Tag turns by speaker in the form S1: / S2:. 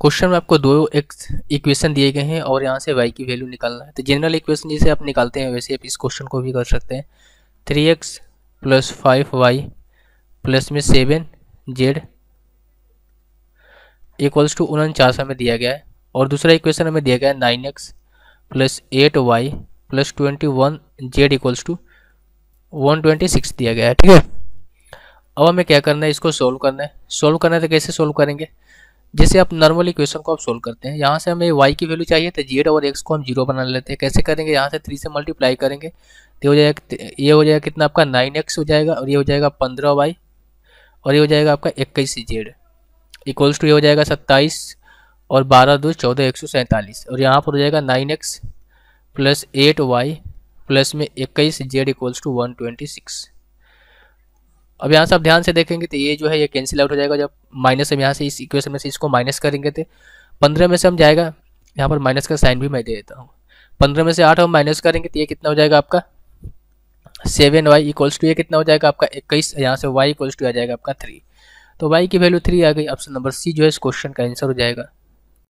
S1: question में आपको दो एक इक्वेशन दिए गए हैं और यहाँ से वाई की वैल्यू निकालना है तो जनरल इक्वेशन जैसे आप निकालते हैं वैसे आप इस क्वेश्चन को भी कर सकते हैं three X plus five Y plus में सेवन जेड इक्वल्स टू उनचास हमें दिया गया है और दूसरा इक्वेशन हमें दिया गया है nine X plus eight Y plus twenty one Z equals to one twenty six दिया गया है ठीक है अब हमें क्या करना है इसको सोल्व करना है सोल्व करना है तो कैसे सोल्व करेंगे जैसे आप नॉर्मल इक्वेशन को आप सोल्व करते हैं यहाँ से हमें वाई की वैल्यू चाहिए तो जेड और एक्स को हम जीरो बना लेते हैं कैसे करेंगे यहाँ से थ्री से मल्टीप्लाई करेंगे तो हो जाएगा ये हो जाएगा कितना आपका नाइन एक्स हो जाएगा और ये हो जाएगा पंद्रह वाई और ये हो जाएगा आपका इक्कीस जेड इक्वल्स टू ये हो जाएगा सत्ताईस और बारह दो चौदह एक सौ सैंतालीस और यहाँ पर हो जाएगा nine X plus eight Y plus में इक्कीस Z equals to one twenty six अब यहाँ से आप ध्यान से देखेंगे तो ये जो है ये कैंसिल आउट हो जाएगा जब माइनस हम यहाँ से इस इक्वेशन में से इसको माइनस करेंगे तो पंद्रह में से हम जाएगा यहाँ पर माइनस का साइन भी मैं दे देता हूँ पंद्रह में से आठ हम माइनस करेंगे तो ये कितना हो जाएगा आपका सेवन वाई इक्वल्स टू ये कितना हो जाएगा आपका इक्कीस यहाँ से वाई इक्वल्स टू आ जाएगा आपका थ्री तो वाई की वैल्यू थ्री आ गई ऑप्शन नंबर सी जो है इस क्वेश्चन का आंसर हो जाएगा